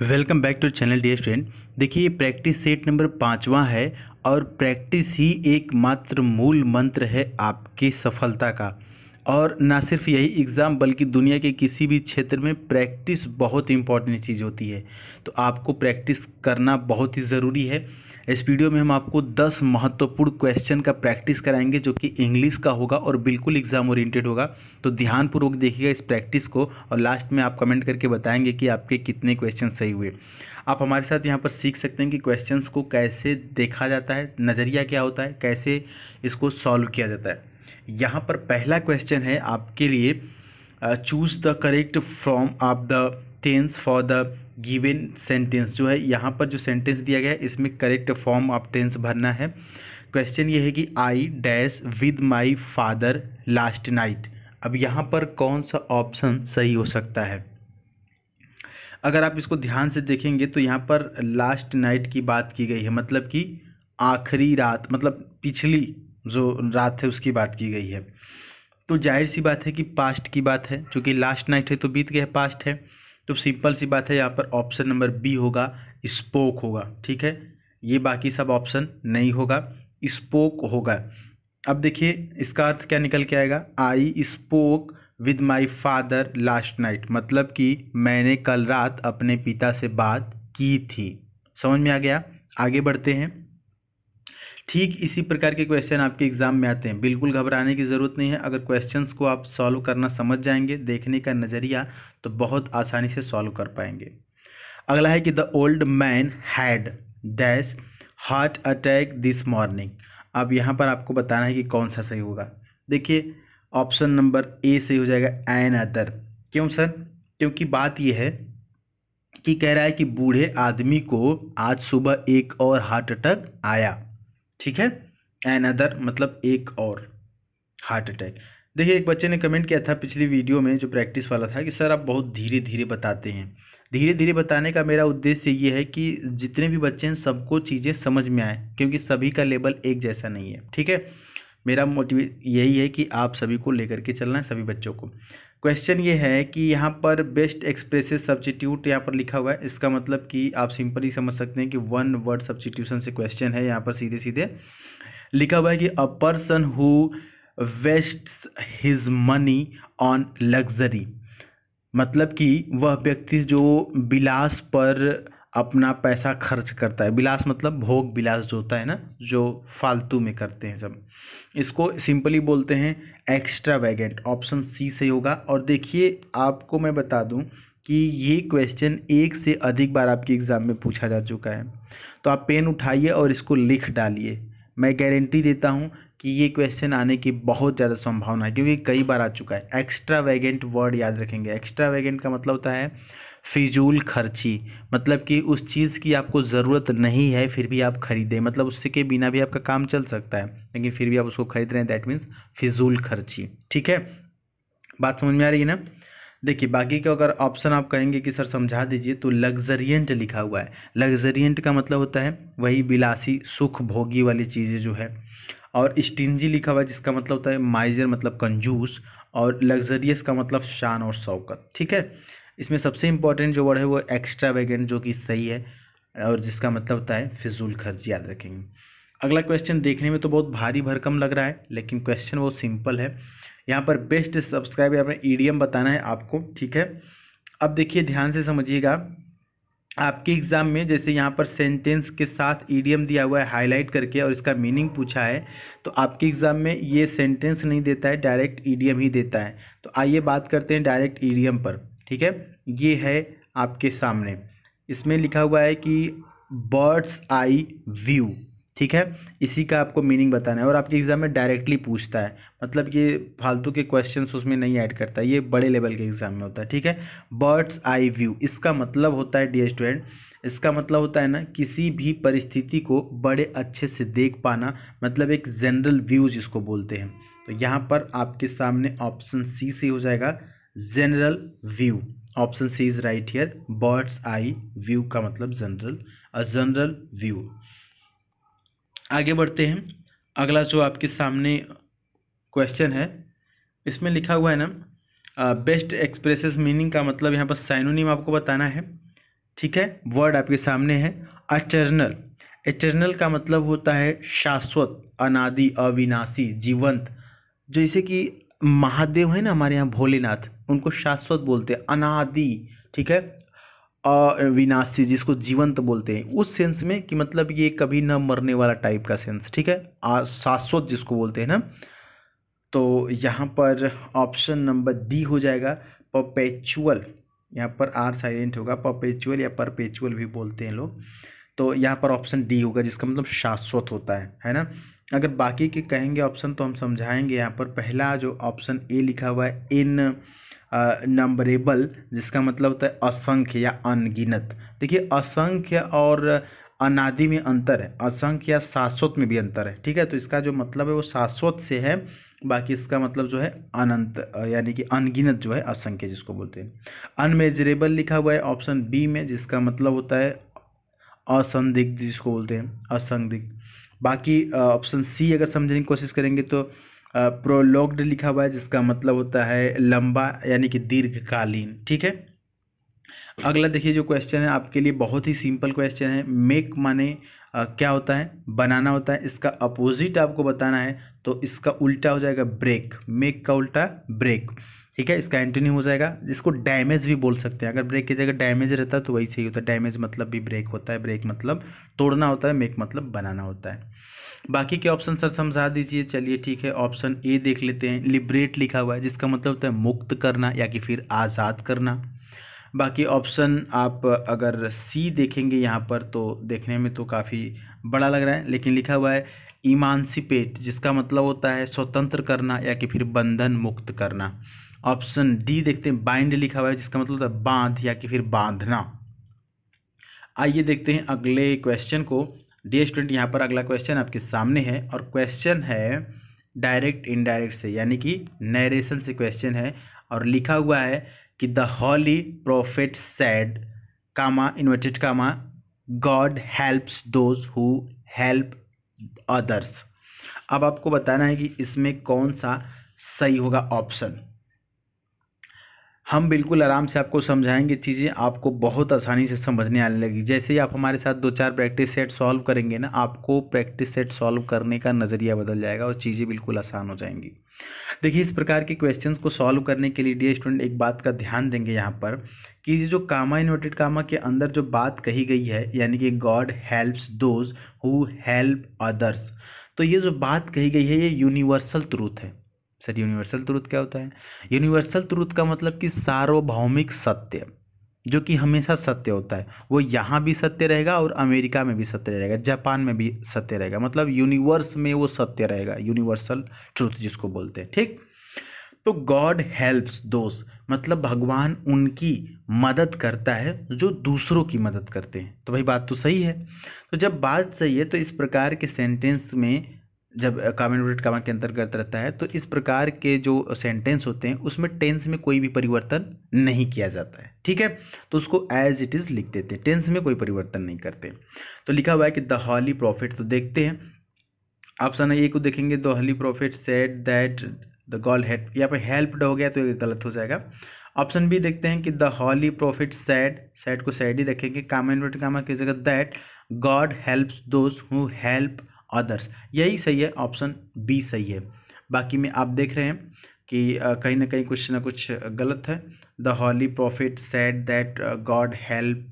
welcome back to channel D student देखिए practice set number पाँचवा है और प्रैक्टिस ही एकमात्र मूल मंत्र है आपकी सफलता का और ना सिर्फ यही एग्ज़ाम बल्कि दुनिया के किसी भी क्षेत्र में प्रैक्टिस बहुत इंपॉर्टेंट चीज़ होती है तो आपको प्रैक्टिस करना बहुत ही ज़रूरी है इस वीडियो में हम आपको 10 महत्वपूर्ण क्वेश्चन का प्रैक्टिस कराएंगे जो कि इंग्लिश का होगा और बिल्कुल एग्जाम ओरिएंटेड होगा तो ध्यानपूर्वक देखिएगा इस प्रैक्टिस को और लास्ट में आप कमेंट करके बताएंगे कि आपके कितने क्वेश्चन सही हुए आप हमारे साथ यहाँ पर सीख सकते हैं कि क्वेश्चन को कैसे देखा जाता है नज़रिया क्या होता है कैसे इसको सॉल्व किया जाता है यहाँ पर पहला क्वेश्चन है आपके लिए choose the correct form of the tense for the given sentence जो है यहाँ पर जो सेंटेंस दिया गया है इसमें करेक्ट फॉर्म ऑफ टेंस भरना है क्वेश्चन ये है कि I dash with my father last night अब यहाँ पर कौन सा ऑप्शन सही हो सकता है अगर आप इसको ध्यान से देखेंगे तो यहाँ पर लास्ट नाइट की बात की गई है मतलब कि आखिरी रात मतलब पिछली जो रात है उसकी बात की गई है तो जाहिर सी बात है कि पास्ट की बात है चूँकि लास्ट नाइट है तो बीत गया पास्ट है तो सिंपल सी बात है यहाँ पर ऑप्शन नंबर बी होगा स्पोक होगा ठीक है ये बाकी सब ऑप्शन नहीं होगा स्पोक होगा अब देखिए इसका अर्थ क्या निकल के आएगा I spoke with my father last night मतलब कि मैंने कल रात अपने पिता से बात की थी समझ में आ गया आगे बढ़ते हैं ठीक इसी प्रकार के क्वेश्चन आपके एग्जाम में आते हैं बिल्कुल घबराने की ज़रूरत नहीं है अगर क्वेश्चंस को आप सॉल्व करना समझ जाएंगे देखने का नज़रिया तो बहुत आसानी से सॉल्व कर पाएंगे अगला है कि the old man had dash heart attack this morning अब यहाँ पर आपको बताना है कि कौन सा सही होगा देखिए ऑप्शन नंबर ए सही हो जाएगा एन अदर क्यों सर क्योंकि बात यह है कि कह रहा है कि बूढ़े आदमी को आज सुबह एक और हार्ट अटैक आया ठीक है एन अदर मतलब एक और हार्ट अटैक देखिए एक बच्चे ने कमेंट किया था पिछली वीडियो में जो प्रैक्टिस वाला था कि सर आप बहुत धीरे धीरे बताते हैं धीरे धीरे बताने का मेरा उद्देश्य ये है कि जितने भी बच्चे हैं सबको चीज़ें समझ में आए क्योंकि सभी का लेवल एक जैसा नहीं है ठीक है मेरा मोटिवे यही है कि आप सभी को लेकर के चलना है सभी बच्चों को क्वेश्चन ये है कि यहाँ पर बेस्ट एक्सप्रेसिव सब्सटीट्यूट यहाँ पर लिखा हुआ है इसका मतलब कि आप सिंपली समझ सकते हैं कि वन वर्ड सब्सटीट्यूशन से क्वेश्चन है यहाँ पर सीधे सीधे लिखा हुआ है कि a person who waste his money on luxury मतलब कि वह व्यक्ति जो बिलास पर अपना पैसा खर्च करता है बिलास मतलब भोग बिलास जो होता है ना जो फालतू में करते हैं सब इसको सिंपली बोलते हैं एक्स्ट्रा वैगेंट ऑप्शन सी से होगा और देखिए आपको मैं बता दूं कि ये क्वेश्चन एक से अधिक बार आपके एग्ज़ाम में पूछा जा चुका है तो आप पेन उठाइए और इसको लिख डालिए मैं गारंटी देता हूँ कि ये क्वेश्चन आने की बहुत ज़्यादा संभावना है क्योंकि कई बार आ चुका है एक्स्ट्रा वेगेंट वर्ड याद रखेंगे एक्स्ट्रा वेगेंट का मतलब होता है फिजूल खर्ची मतलब कि उस चीज़ की आपको ज़रूरत नहीं है फिर भी आप खरीदें मतलब उससे के बिना भी आपका काम चल सकता है लेकिन फिर भी आप उसको खरीद रहे हैं दैट मीन्स फिजूल खर्ची ठीक है बात समझ में आ रही है ना देखिए बाकी का अगर ऑप्शन आप कहेंगे कि सर समझा दीजिए तो लग्जरियंट लिखा हुआ है लग्जरियंट का मतलब होता है वही विलासी सुख भोगी वाली चीज़ें जो है और स्टिंजी लिखा हुआ है जिसका मतलब होता है माइजर मतलब कंजूस और लग्जरियस का मतलब शान और शौकत ठीक है इसमें सबसे इम्पॉर्टेंट जो वर्ड है वो एक्स्ट्रा वेगेंट जो कि सही है और जिसका मतलब होता है फिजूल खर्च याद रखेंगे अगला क्वेश्चन देखने में तो बहुत भारी भरकम लग रहा है लेकिन क्वेश्चन बहुत सिंपल है यहाँ पर बेस्ट सब्सक्राइब यहाँ पर ईडीएम बताना है आपको ठीक है अब देखिए ध्यान से समझिएगा आपके एग्ज़ाम में जैसे यहाँ पर सेंटेंस के साथ ईडीएम दिया हुआ है हाईलाइट करके और इसका मीनिंग पूछा है तो आपके एग्ज़ाम में ये सेंटेंस नहीं देता है डायरेक्ट ईडीएम ही देता है तो आइए बात करते हैं डायरेक्ट ईडीएम पर ठीक है ये है आपके सामने इसमें लिखा हुआ है कि बर्ड्स आई व्यू ठीक है इसी का आपको मीनिंग बताना है और आपके एग्ज़ाम में डायरेक्टली पूछता है मतलब ये फालतू के क्वेश्चंस उसमें नहीं ऐड करता है ये बड़े लेवल के एग्ज़ाम में होता है ठीक है बर्ड्स आई व्यू इसका मतलब होता है डी स्टूडेंट इसका मतलब होता है ना किसी भी परिस्थिति को बड़े अच्छे से देख पाना मतलब एक जनरल व्यू जिसको बोलते हैं तो यहाँ पर आपके सामने ऑप्शन सी से हो जाएगा general view option C is right here birds eye view का मतलब जनरल अ जनरल व्यू आगे बढ़ते हैं अगला जो आपके सामने क्वेश्चन है इसमें लिखा हुआ है ना बेस्ट एक्सप्रेसेस मीनिंग का मतलब यहाँ पर साइनोनिम आपको बताना है ठीक है वर्ड आपके सामने है अचरनल एचरनल का मतलब होता है शाश्वत अनादि अविनाशी जीवंत जैसे कि महादेव है ना हमारे यहाँ भोलेनाथ उनको शाश्वत बोलते हैं अनादि ठीक है अविनाशी जिसको जीवंत बोलते हैं उस सेंस में कि मतलब ये कभी ना मरने वाला टाइप का सेंस ठीक है शाश्वत जिसको बोलते हैं ना तो यहाँ पर ऑप्शन नंबर डी हो जाएगा परपेचुअल यहाँ पर आर साइलेंट होगा परपेचुअल या परपेचुअल भी बोलते हैं लोग तो यहाँ पर ऑप्शन डी होगा जिसका मतलब शाश्वत होता है है ना अगर बाकी के कहेंगे ऑप्शन तो हम समझाएंगे यहाँ पर पहला जो ऑप्शन ए लिखा हुआ है इन नंबरेबल जिसका मतलब होता है असंख्य या अनगिनत देखिए असंख्य और अनादि में अंतर है असंख्य या शाश्वत में भी अंतर है ठीक है तो इसका जो मतलब है वो शाश्वत से है बाकी इसका मतलब जो है अनंत यानी कि अनगिनत जो है असंख्य जिसको बोलते हैं अनमेजरेबल लिखा हुआ है ऑप्शन बी में जिसका मतलब होता है असंदिग्ध जिसको बोलते हैं असंदिग्ध बाकी ऑप्शन सी अगर समझने की कोशिश करेंगे तो प्रोलॉग्ड लिखा हुआ है जिसका मतलब होता है लंबा यानी कि दीर्घकालीन ठीक है अगला देखिए जो क्वेश्चन है आपके लिए बहुत ही सिंपल क्वेश्चन है मेक माने आ, क्या होता है बनाना होता है इसका अपोजिट आपको बताना है तो इसका उल्टा हो जाएगा ब्रेक मेक का उल्टा ब्रेक ठीक है इसका एंटोनी हो जाएगा जिसको डैमेज भी बोल सकते हैं अगर ब्रेक की जगह डैमेज रहता है तो वही सही होता है डैमेज मतलब भी ब्रेक होता है ब्रेक मतलब तोड़ना होता है मेक मतलब बनाना होता है बाकी के ऑप्शन सर समझा दीजिए चलिए ठीक है ऑप्शन ए देख लेते हैं लिबरेट लिखा हुआ है जिसका मतलब होता है मुक्त करना या कि फिर आज़ाद करना बाकी ऑप्शन आप अगर सी देखेंगे यहाँ पर तो देखने में तो काफ़ी बड़ा लग रहा है लेकिन लिखा हुआ है इमानसिपेट जिसका मतलब होता है स्वतंत्र करना या कि फिर बंधन मुक्त करना ऑप्शन डी देखते हैं बाइंड लिखा हुआ है जिसका मतलब होता है बांध या कि फिर बांधना आइए देखते हैं अगले क्वेश्चन को डी स्टूडेंट यहाँ पर अगला क्वेश्चन आपके सामने है और क्वेश्चन है डायरेक्ट इनडायरेक्ट से यानी कि नरेशन से क्वेश्चन है और लिखा हुआ है कि the holy prophet said comma inverted comma God helps those who help others अब आपको बताना है कि इसमें कौन सा सही होगा ऑप्शन हम बिल्कुल आराम से आपको समझाएंगे चीज़ें आपको बहुत आसानी से समझने आने लगी जैसे ही आप हमारे साथ दो चार प्रैक्टिस सेट सॉल्व करेंगे ना आपको प्रैक्टिस सेट सॉल्व करने का नज़रिया बदल जाएगा और चीज़ें बिल्कुल आसान हो जाएंगी देखिए इस प्रकार के क्वेश्चंस को सॉल्व करने के लिए डी स्टूडेंट एक बात का ध्यान देंगे यहाँ पर कि जो कामा इन्वर्टेड कामा के अंदर जो बात कही गई है यानी कि God helps those who help others तो ये जो बात कही गई है ये यूनिवर्सल ट्रूथ है सर यूनिवर्सल ट्रूथ क्या होता है यूनिवर्सल ट्रूथ का मतलब कि सार्वभौमिक सत्य जो कि हमेशा सत्य होता है वो यहाँ भी सत्य रहेगा और अमेरिका में भी सत्य रहेगा जापान में भी सत्य रहेगा मतलब यूनिवर्स में वो सत्य रहेगा यूनिवर्सल ट्रूथ जिसको बोलते हैं ठीक तो गॉड हेल्प्स दोस्त मतलब भगवान उनकी मदद करता है जो दूसरों की मदद करते हैं तो भाई बात तो सही है तो जब बात सही है तो इस प्रकार के सेंटेंस में जब कॉमन वर्ड कामा के अंतर्गत रहता है तो इस प्रकार के जो सेंटेंस होते हैं उसमें टेंस में कोई भी परिवर्तन नहीं किया जाता है ठीक है तो उसको एज इट इज़ लिख देते हैं टेंस में कोई परिवर्तन नहीं करते तो लिखा हुआ है कि द हॉली प्रॉफिट तो देखते हैं ऑप्शन ए को देखेंगे the holy prophet said that the God had यहाँ पर हेल्प्ड हो गया तो ये गलत हो जाएगा ऑप्शन बी देखते हैं कि the holy prophet said said को सैड ही रखेंगे कामा वर्ड कामा की जगह that God helps those who help others यही सही है ऑप्शन बी सही है बाकी में आप देख रहे हैं कि कहीं ना कहीं कुछ ना कुछ गलत है the holy prophet said that God help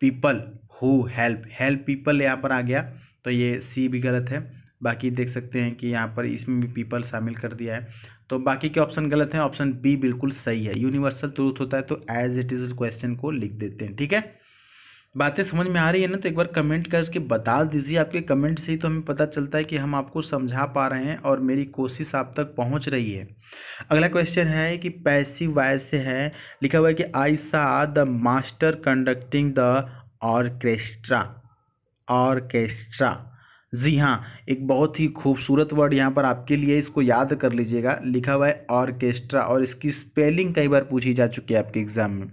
people who help help people यहाँ पर आ गया तो ये सी भी गलत है बाकी देख सकते हैं कि यहाँ पर इसमें भी पीपल शामिल कर दिया है तो बाकी के ऑप्शन गलत हैं ऑप्शन बी बिल्कुल सही है यूनिवर्सल ट्रूथ होता है तो एज इट इज़ क्वेश्चन को लिख देते हैं ठीक है बातें समझ में आ रही है ना तो एक बार कमेंट करके बता दीजिए आपके कमेंट से ही तो हमें पता चलता है कि हम आपको समझा पा रहे हैं और मेरी कोशिश आप तक पहुंच रही है अगला क्वेश्चन है कि पैसिव वाइज से है लिखा हुआ है कि I saw the master conducting the orchestra orchestra जी हाँ एक बहुत ही खूबसूरत वर्ड यहाँ पर आपके लिए इसको याद कर लीजिएगा लिखा हुआ है ऑर्केस्ट्रा और इसकी स्पेलिंग कई बार पूछी जा चुकी है आपके एग्जाम में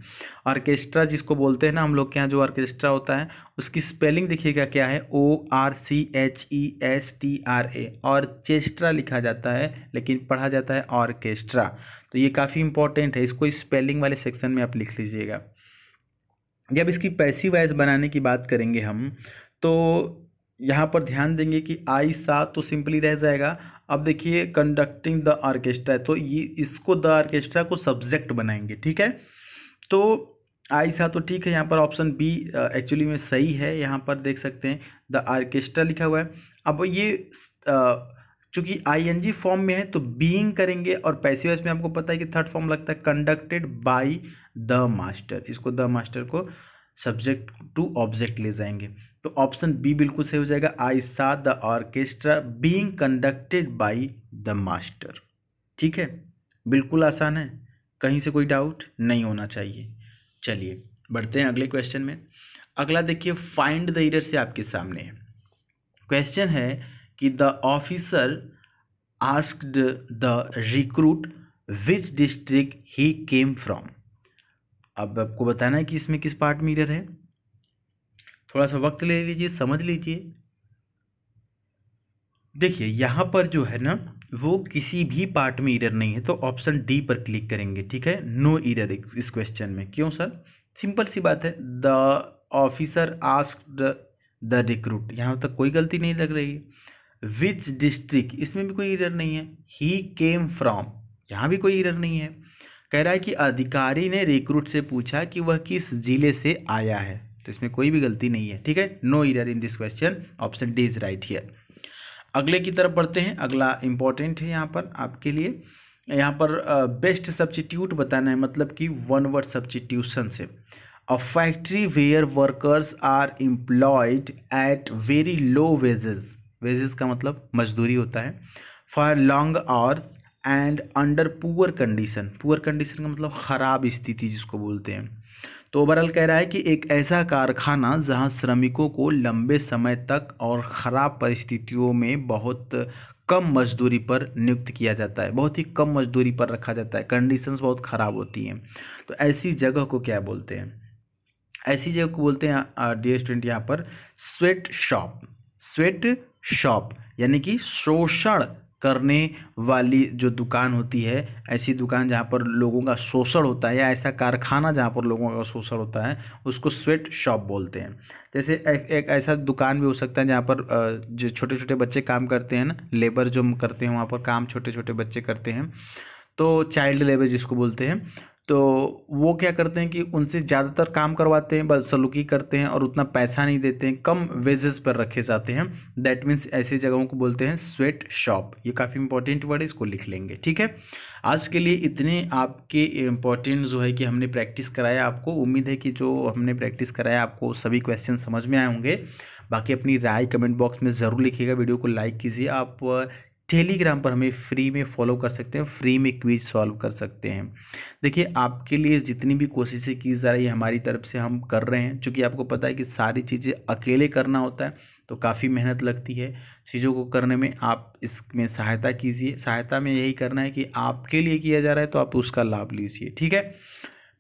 ऑर्केस्ट्रा जिसको बोलते हैं ना हम लोग के यहाँ जो ऑर्केस्ट्रा होता है उसकी स्पेलिंग देखिएगा क्या है O R C H E S T R A orchestra लिखा जाता है लेकिन पढ़ा जाता है ऑर्केस्ट्रा तो ये काफ़ी इंपॉर्टेंट है इसको इस स्पेलिंग वाले सेक्शन में आप लिख लीजिएगा जब इसकी पैसी वाइज बनाने की बात करेंगे हम तो यहाँ पर ध्यान देंगे कि आई सा तो सिंपली रह जाएगा अब देखिए कंडक्टिंग द आर्केस्ट्रा तो ये इसको द आर्केस्ट्रा को सब्जेक्ट बनाएंगे ठीक है तो आई सा तो ठीक है यहाँ पर ऑप्शन बी एक्चुअली में सही है यहाँ पर देख सकते हैं द आर्केस्ट्रा लिखा हुआ है अब ये चूँकि आई फॉर्म में है तो बीइंग करेंगे और पैसे पैसिवाइज में आपको पता है कि थर्ड फॉर्म लगता है कंडक्टेड बाई द मास्टर इसको द मास्टर को सब्जेक्ट टू ऑब्जेक्ट ले जाएंगे तो ऑप्शन बी बिल्कुल सही हो जाएगा I saw the orchestra being conducted by the master ठीक है बिल्कुल आसान है कहीं से कोई डाउट नहीं होना चाहिए चलिए बढ़ते हैं अगले क्वेश्चन में अगला देखिए फाइंड द ईडर से आपके सामने है क्वेश्चन है कि the officer asked the recruit which district he came from अब आपको बताना है कि इसमें किस पार्ट में ईडर है थोड़ा सा वक्त ले लीजिए समझ लीजिए देखिए यहाँ पर जो है ना वो किसी भी पार्ट में इरर नहीं है तो ऑप्शन डी पर क्लिक करेंगे ठीक है नो इरर इस क्वेश्चन में क्यों सर सिंपल सी बात है the officer ask the recruit यहाँ तक कोई गलती नहीं लग रही है विच डिस्ट्रिक्ट इसमें भी कोई इरर नहीं है ही केम फ्रॉम यहाँ भी कोई इरर नहीं है कह रहा है कि अधिकारी ने रिक्रूट से पूछा कि वह किस ज़िले से आया है तो इसमें कोई भी गलती नहीं है ठीक है no error in this question option D is right here अगले की तरफ बढ़ते हैं अगला इंपॉर्टेंट है यहाँ पर आपके लिए यहाँ पर बेस्ट सब्सटीट्यूट बताना है मतलब कि वन वर्ड सब्सटीट्यूशन से a factory where workers are employed at very low wages wages का मतलब मजदूरी होता है for long hours and under poor condition poor condition का मतलब ख़राब स्थिति जिसको बोलते हैं तो ओवरऑल कह रहा है कि एक ऐसा कारखाना जहां श्रमिकों को लंबे समय तक और ख़राब परिस्थितियों में बहुत कम मजदूरी पर नियुक्त किया जाता है बहुत ही कम मजदूरी पर रखा जाता है कंडीशंस बहुत ख़राब होती हैं तो ऐसी जगह को क्या बोलते हैं ऐसी जगह को बोलते हैं डी स्टूडेंट यहाँ पर स्वेट शॉप स्वेट शॉप यानी कि शोषण करने वाली जो दुकान होती है ऐसी दुकान जहाँ पर लोगों का शोषण होता है या ऐसा कारखाना जहाँ पर लोगों का शोषण होता है उसको स्वेट शॉप बोलते हैं जैसे एक, एक ऐसा दुकान भी हो सकता है जहाँ पर जो छोटे छोटे बच्चे काम करते हैं ना लेबर जो करते हैं वहाँ पर काम छोटे छोटे बच्चे करते हैं तो चाइल्ड लेबर जिसको बोलते हैं तो वो क्या करते हैं कि उनसे ज़्यादातर काम करवाते हैं बदसलूकी करते हैं और उतना पैसा नहीं देते हैं कम वेजेस पर रखे जाते हैं दैट मीन्स ऐसी जगहों को बोलते हैं स्वेट शॉप ये काफ़ी इंपॉर्टेंट वर्ड है इसको लिख लेंगे ठीक है आज के लिए इतने आपके इम्पॉर्टेंट जो है कि हमने प्रैक्टिस कराया आपको उम्मीद है कि जो हमने प्रैक्टिस कराया आपको सभी क्वेश्चन समझ में आए होंगे बाकी अपनी राय कमेंट बॉक्स में ज़रूर लिखिएगा वीडियो को लाइक कीजिए आप टेलीग्राम पर हमें फ्री में फॉलो कर सकते हैं फ्री में क्विज सॉल्व कर सकते हैं देखिए आपके लिए जितनी भी कोशिशें की जा रही है हमारी तरफ से हम कर रहे हैं चूँकि आपको पता है कि सारी चीज़ें अकेले करना होता है तो काफ़ी मेहनत लगती है चीज़ों को करने में आप इसमें सहायता कीजिए सहायता में यही करना है कि आपके लिए किया जा रहा है तो आप उसका लाभ लीजिए ठीक है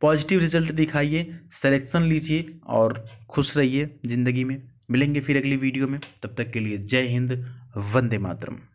पॉजिटिव रिजल्ट दिखाइए सेलेक्शन लीजिए और खुश रहिए ज़िंदगी में मिलेंगे फिर अगली वीडियो में तब तक के लिए जय हिंद वंदे मातरम